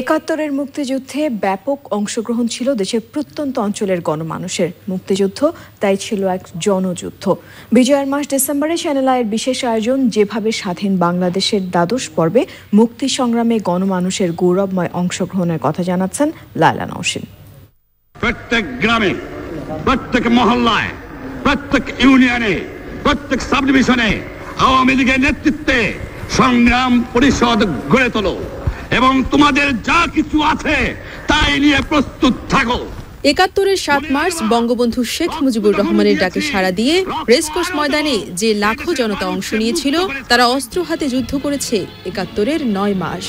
একাত্তরের মুক্তিযুদ্ধে ব্যাপক অংশগ্রহণ ছিল দেশের প্রত্যন্ত অঞ্চলের গণমানুষের মুক্তিযুদ্ধ তাই ছিল এক জনযুদ্ধ বিজয়ের মাস ডিসেম্বরে চ্যানেল আয়ের বিশেষ আয়োজন যেভাবে স্বাধীন বাংলাদেশের দ্বাদশ পর্বে মুক্তি সংগ্রামে গণমানুষের গৌরবময় অংশগ্রহণের কথা জানাচ্ছেন লায়লা নওশিন প্রত্যেক গ্রামে প্রত্যেক মহল্লায় প্রত্যেক ইউনিয়নে প্রত্যেক সাবডিভিশনে আওয়ামী লীগের নেতৃত্বে সংগ্রাম পরিষদ গড়ে তোলো এবং তোমাদের যা কিছু আছে তাই নিয়ে প্রস্তুত থাকো একাত্তরের সাত মার্চ বঙ্গবন্ধু শেখ মুজিবুর রহমানের ডাকে সাড়া দিয়ে রেসকোর্স ময়দানে যে লাখো জনতা অংশ নিয়েছিল তারা অস্ত্র হাতে যুদ্ধ করেছে একাত্তরের নয় মাস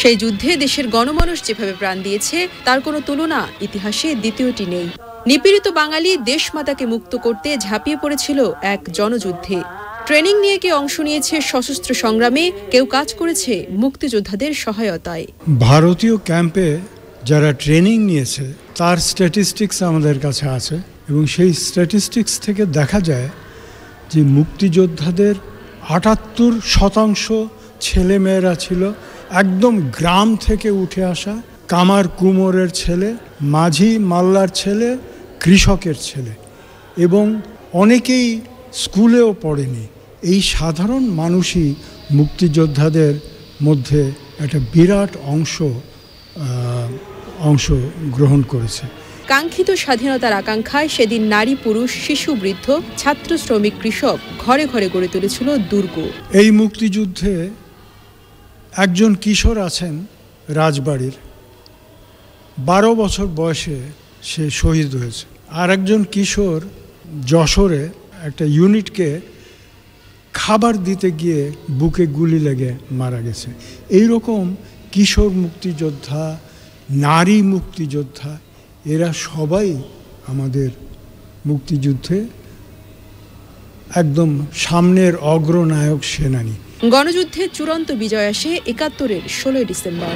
সেই যুদ্ধে দেশের গণমানুষ যেভাবে প্রাণ দিয়েছে তার কোনো তুলনা ইতিহাসে দ্বিতীয়টি নেই নিপীড়িত বাঙালি দেশমাতাকে মুক্ত করতে ঝাঁপিয়ে পড়েছিল এক জনযুদ্ধে ট্রেনিং নিয়ে কে অংশ নিয়েছে সশস্ত্র সংগ্রামে কেউ কাজ করেছে মুক্তিযোদ্ধাদের সহায়তায় ভারতীয় ক্যাম্পে যারা ট্রেনিং নিয়েছে তার স্ট্যাটিস্টিক্স আমাদের কাছে আছে এবং সেই স্ট্যাটিস্টিক্স থেকে দেখা যায় যে মুক্তিযোদ্ধাদের আটাত্তর শতাংশ ছেলেমেয়েরা ছিল একদম গ্রাম থেকে উঠে আসা কামার কুমোরের ছেলে মাঝি মাল্লার ছেলে কৃষকের ছেলে এবং অনেকেই স্কুলেও পড়েনি এই সাধারণ মানুষই মুক্তিযোদ্ধাদের মধ্যে একটা বিরাট অংশ অংশ গ্রহণ করেছে কাঙ্ক্ষিত স্বাধীনতার আকাঙ্ক্ষায় সেদিন নারী পুরুষ শিশু বৃদ্ধ ছাত্র শ্রমিক কৃষক ঘরে ঘরে গড়ে তুলেছিল দুর্গ এই মুক্তিযুদ্ধে একজন কিশোর আছেন রাজবাড়ির বারো বছর বয়সে সে শহীদ হয়েছে আর একজন কিশোর যশোরে একটা ইউনিটকে খাবার দিতে গিয়ে বুকে গুলি লেগে মারা গেছে এই রকম কিশোর মুক্তিযোদ্ধা নারী মুক্তিযোদ্ধা এরা সবাই আমাদের মুক্তিযুদ্ধে একদম সামনের অগ্রনায়ক সেনানী গণযুদ্ধে চূড়ান্ত বিজয় আসে একাত্তরের ষোলোই ডিসেম্বর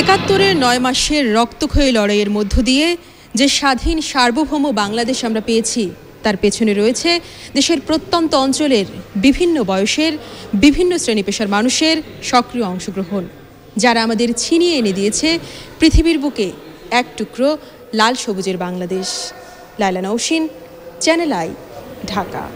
একাত্তরের নয় মাসের রক্তক্ষয়ী লড়াইয়ের মধ্য দিয়ে যে স্বাধীন সার্বভৌম বাংলাদেশ আমরা পেয়েছি তার পেছনে রয়েছে দেশের প্রত্যন্ত অঞ্চলের বিভিন্ন বয়সের বিভিন্ন শ্রেণী পেশার মানুষের সক্রিয় অংশগ্রহণ যারা আমাদের ছিনিয়ে এনে দিয়েছে পৃথিবীর বুকে এক টুকরো লাল সবুজের বাংলাদেশ লাইলা নৌসিন চ্যানেল আই ঢাকা